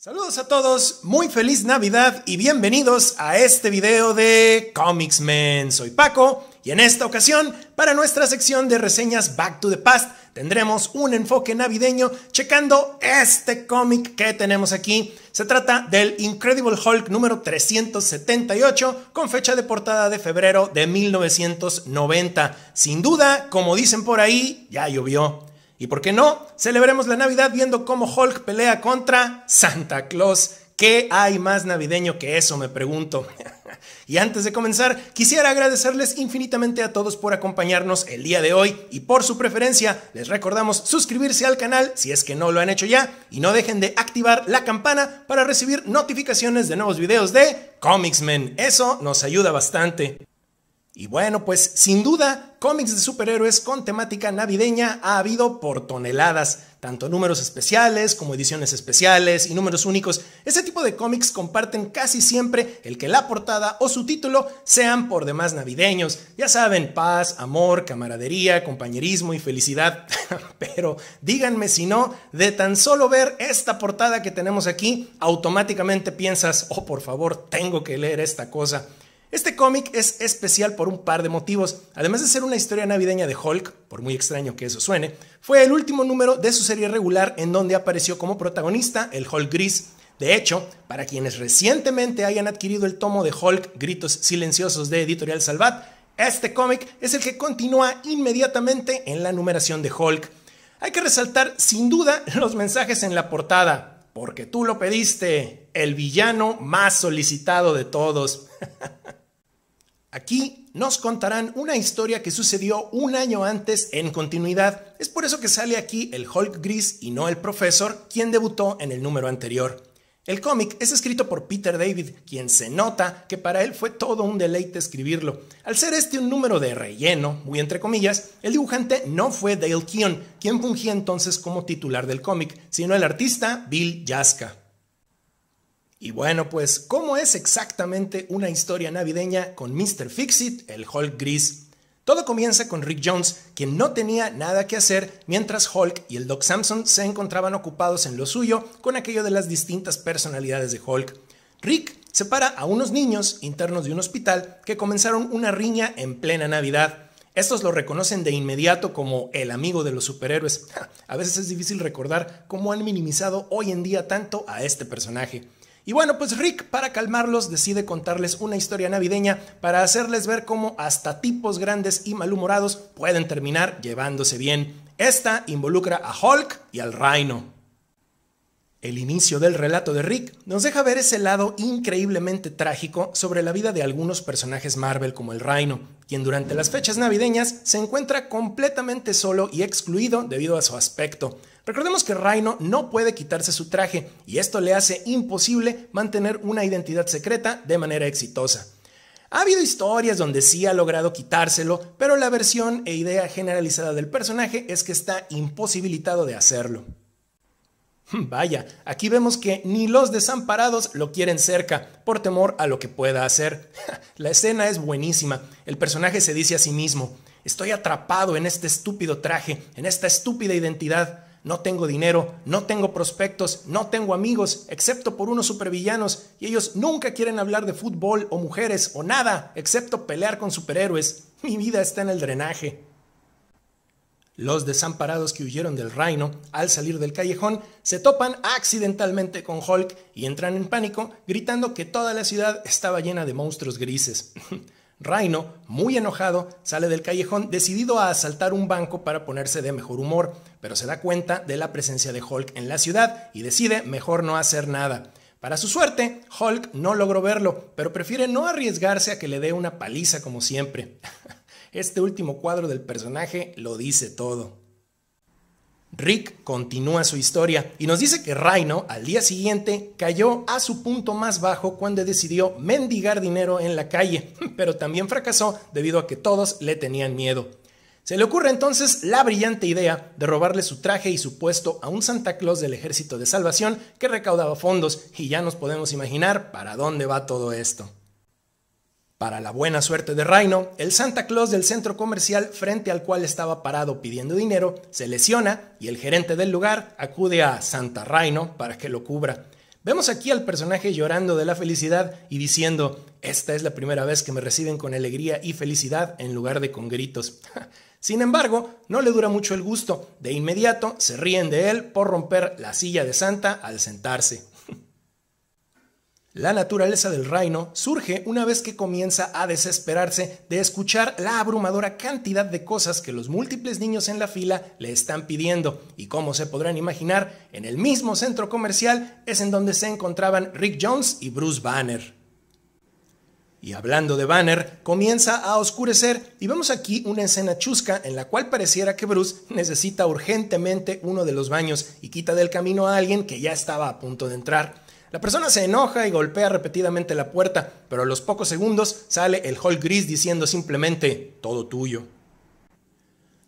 Saludos a todos, muy feliz Navidad y bienvenidos a este video de Comics Men. Soy Paco y en esta ocasión, para nuestra sección de reseñas Back to the Past, tendremos un enfoque navideño checando este cómic que tenemos aquí. Se trata del Incredible Hulk número 378 con fecha de portada de febrero de 1990. Sin duda, como dicen por ahí, ya llovió. Y por qué no, celebremos la Navidad viendo cómo Hulk pelea contra Santa Claus. ¿Qué hay más navideño que eso? Me pregunto. y antes de comenzar, quisiera agradecerles infinitamente a todos por acompañarnos el día de hoy y por su preferencia. Les recordamos suscribirse al canal si es que no lo han hecho ya y no dejen de activar la campana para recibir notificaciones de nuevos videos de Comics Men. Eso nos ayuda bastante. Y bueno, pues sin duda, cómics de superhéroes con temática navideña ha habido por toneladas, tanto números especiales como ediciones especiales y números únicos. Ese tipo de cómics comparten casi siempre el que la portada o su título sean por demás navideños. Ya saben, paz, amor, camaradería, compañerismo y felicidad. Pero díganme si no, de tan solo ver esta portada que tenemos aquí, automáticamente piensas, oh por favor, tengo que leer esta cosa. Este cómic es especial por un par de motivos. Además de ser una historia navideña de Hulk, por muy extraño que eso suene, fue el último número de su serie regular en donde apareció como protagonista el Hulk gris. De hecho, para quienes recientemente hayan adquirido el tomo de Hulk Gritos Silenciosos de Editorial Salvat, este cómic es el que continúa inmediatamente en la numeración de Hulk. Hay que resaltar sin duda los mensajes en la portada, porque tú lo pediste, el villano más solicitado de todos. Aquí nos contarán una historia que sucedió un año antes en continuidad. Es por eso que sale aquí el Hulk gris y no el profesor, quien debutó en el número anterior. El cómic es escrito por Peter David, quien se nota que para él fue todo un deleite escribirlo. Al ser este un número de relleno, muy entre comillas, el dibujante no fue Dale Keon, quien fungía entonces como titular del cómic, sino el artista Bill Jaska. Y bueno, pues, ¿cómo es exactamente una historia navideña con Mr. Fixit, el Hulk gris? Todo comienza con Rick Jones, quien no tenía nada que hacer mientras Hulk y el Doc Samson se encontraban ocupados en lo suyo con aquello de las distintas personalidades de Hulk. Rick separa a unos niños internos de un hospital que comenzaron una riña en plena Navidad. Estos lo reconocen de inmediato como el amigo de los superhéroes. A veces es difícil recordar cómo han minimizado hoy en día tanto a este personaje. Y bueno, pues Rick, para calmarlos, decide contarles una historia navideña para hacerles ver cómo hasta tipos grandes y malhumorados pueden terminar llevándose bien. Esta involucra a Hulk y al reino. El inicio del relato de Rick nos deja ver ese lado increíblemente trágico sobre la vida de algunos personajes Marvel como el Rhino, quien durante las fechas navideñas se encuentra completamente solo y excluido debido a su aspecto. Recordemos que Rhino no puede quitarse su traje y esto le hace imposible mantener una identidad secreta de manera exitosa. Ha habido historias donde sí ha logrado quitárselo, pero la versión e idea generalizada del personaje es que está imposibilitado de hacerlo. Hmm, vaya, aquí vemos que ni los desamparados lo quieren cerca, por temor a lo que pueda hacer. La escena es buenísima. El personaje se dice a sí mismo, estoy atrapado en este estúpido traje, en esta estúpida identidad. No tengo dinero, no tengo prospectos, no tengo amigos, excepto por unos supervillanos, y ellos nunca quieren hablar de fútbol o mujeres o nada, excepto pelear con superhéroes. Mi vida está en el drenaje. Los desamparados que huyeron del reino al salir del callejón se topan accidentalmente con Hulk y entran en pánico gritando que toda la ciudad estaba llena de monstruos grises. Reino, muy enojado, sale del callejón decidido a asaltar un banco para ponerse de mejor humor, pero se da cuenta de la presencia de Hulk en la ciudad y decide mejor no hacer nada. Para su suerte, Hulk no logró verlo, pero prefiere no arriesgarse a que le dé una paliza como siempre. Este último cuadro del personaje lo dice todo. Rick continúa su historia y nos dice que Rhino al día siguiente cayó a su punto más bajo cuando decidió mendigar dinero en la calle, pero también fracasó debido a que todos le tenían miedo. Se le ocurre entonces la brillante idea de robarle su traje y su puesto a un Santa Claus del Ejército de Salvación que recaudaba fondos y ya nos podemos imaginar para dónde va todo esto. Para la buena suerte de Reino, el Santa Claus del centro comercial frente al cual estaba parado pidiendo dinero se lesiona y el gerente del lugar acude a Santa Reino para que lo cubra. Vemos aquí al personaje llorando de la felicidad y diciendo, esta es la primera vez que me reciben con alegría y felicidad en lugar de con gritos. Sin embargo, no le dura mucho el gusto, de inmediato se ríen de él por romper la silla de Santa al sentarse. La naturaleza del reino surge una vez que comienza a desesperarse de escuchar la abrumadora cantidad de cosas que los múltiples niños en la fila le están pidiendo. Y como se podrán imaginar, en el mismo centro comercial es en donde se encontraban Rick Jones y Bruce Banner. Y hablando de Banner, comienza a oscurecer y vemos aquí una escena chusca en la cual pareciera que Bruce necesita urgentemente uno de los baños y quita del camino a alguien que ya estaba a punto de entrar. La persona se enoja y golpea repetidamente la puerta, pero a los pocos segundos sale el Hall gris diciendo simplemente, todo tuyo.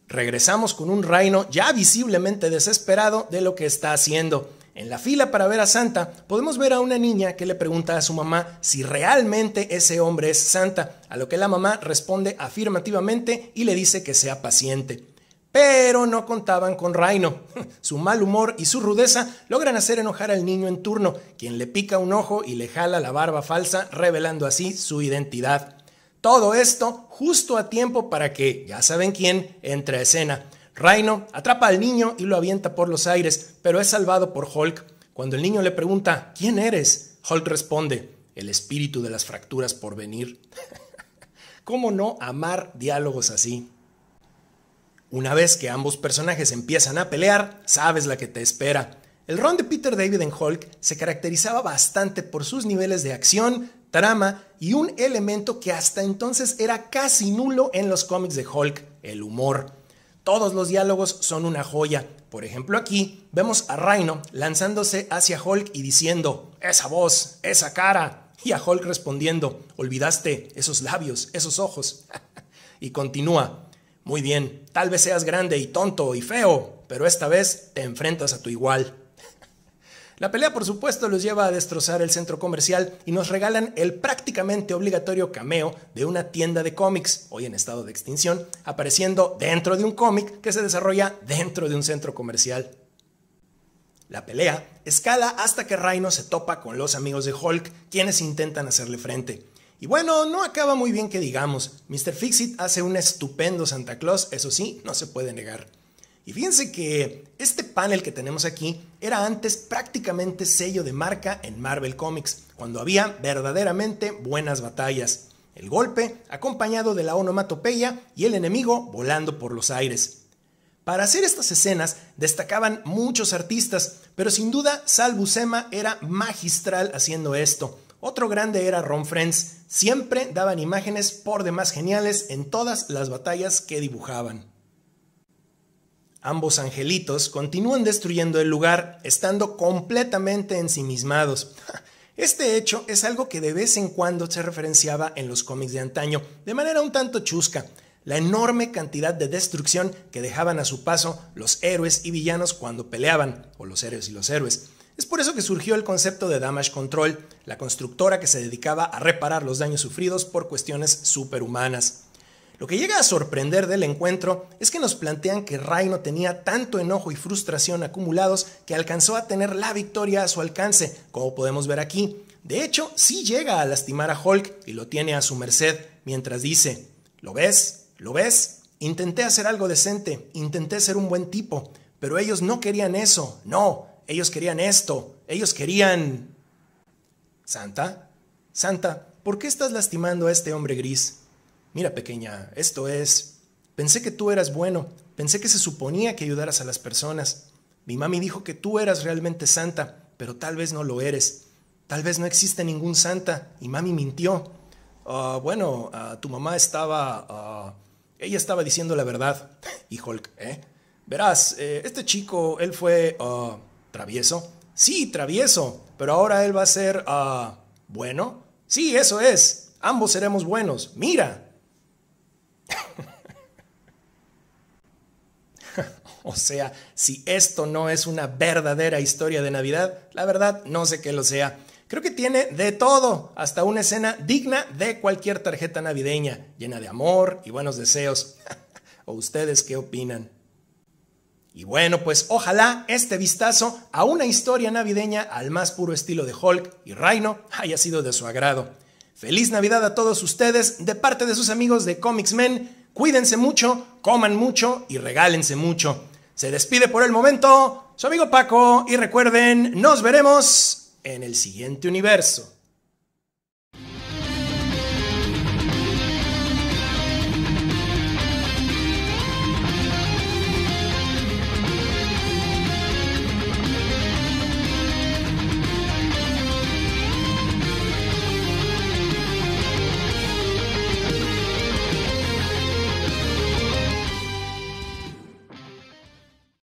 Regresamos con un reino ya visiblemente desesperado de lo que está haciendo. En la fila para ver a Santa podemos ver a una niña que le pregunta a su mamá si realmente ese hombre es Santa, a lo que la mamá responde afirmativamente y le dice que sea paciente. Pero no contaban con Rhino. Su mal humor y su rudeza logran hacer enojar al niño en turno, quien le pica un ojo y le jala la barba falsa, revelando así su identidad. Todo esto justo a tiempo para que, ya saben quién, entre a escena. Rhino atrapa al niño y lo avienta por los aires, pero es salvado por Hulk. Cuando el niño le pregunta, ¿quién eres? Hulk responde, el espíritu de las fracturas por venir. ¿Cómo no amar diálogos así? Una vez que ambos personajes empiezan a pelear, sabes la que te espera. El ron de Peter David en Hulk se caracterizaba bastante por sus niveles de acción, trama y un elemento que hasta entonces era casi nulo en los cómics de Hulk, el humor. Todos los diálogos son una joya. Por ejemplo, aquí vemos a Rhino lanzándose hacia Hulk y diciendo, esa voz, esa cara. Y a Hulk respondiendo, olvidaste esos labios, esos ojos. y continúa, muy bien, tal vez seas grande y tonto y feo, pero esta vez te enfrentas a tu igual. La pelea, por supuesto, los lleva a destrozar el centro comercial y nos regalan el prácticamente obligatorio cameo de una tienda de cómics, hoy en estado de extinción, apareciendo dentro de un cómic que se desarrolla dentro de un centro comercial. La pelea escala hasta que Rhino se topa con los amigos de Hulk, quienes intentan hacerle frente. Y bueno, no acaba muy bien que digamos. Mr. Fixit hace un estupendo Santa Claus, eso sí, no se puede negar. Y fíjense que este panel que tenemos aquí era antes prácticamente sello de marca en Marvel Comics, cuando había verdaderamente buenas batallas. El golpe acompañado de la onomatopeya y el enemigo volando por los aires. Para hacer estas escenas destacaban muchos artistas, pero sin duda Sal Buscema era magistral haciendo esto. Otro grande era Ron Friends, siempre daban imágenes por demás geniales en todas las batallas que dibujaban. Ambos angelitos continúan destruyendo el lugar, estando completamente ensimismados. Este hecho es algo que de vez en cuando se referenciaba en los cómics de antaño, de manera un tanto chusca, la enorme cantidad de destrucción que dejaban a su paso los héroes y villanos cuando peleaban, o los héroes y los héroes. Es por eso que surgió el concepto de Damage Control, la constructora que se dedicaba a reparar los daños sufridos por cuestiones superhumanas. Lo que llega a sorprender del encuentro es que nos plantean que Rhino tenía tanto enojo y frustración acumulados que alcanzó a tener la victoria a su alcance, como podemos ver aquí. De hecho, sí llega a lastimar a Hulk y lo tiene a su merced, mientras dice, ¿lo ves? ¿Lo ves? Intenté hacer algo decente, intenté ser un buen tipo, pero ellos no querían eso, no, ellos querían esto, ellos querían... Santa, Santa, ¿por qué estás lastimando a este hombre gris? Mira, pequeña, esto es... Pensé que tú eras bueno, pensé que se suponía que ayudaras a las personas. Mi mami dijo que tú eras realmente santa, pero tal vez no lo eres. Tal vez no existe ningún santa y mami mintió. Ah, bueno, ah, tu mamá estaba... Ah, ella estaba diciendo la verdad. Y ¿eh? Verás, eh, este chico, él fue... ¿Travieso? Sí, travieso, pero ahora él va a ser, ah, bueno. Sí, eso es. Ambos seremos buenos. Mira. o sea, si esto no es una verdadera historia de Navidad, la verdad no sé qué lo sea. Creo que tiene de todo, hasta una escena digna de cualquier tarjeta navideña, llena de amor y buenos deseos. ¿O ustedes qué opinan? Y bueno, pues ojalá este vistazo a una historia navideña al más puro estilo de Hulk y Rhino haya sido de su agrado. Feliz Navidad a todos ustedes de parte de sus amigos de Comics Men. Cuídense mucho, coman mucho y regálense mucho. Se despide por el momento su amigo Paco y recuerden, nos veremos en el siguiente universo.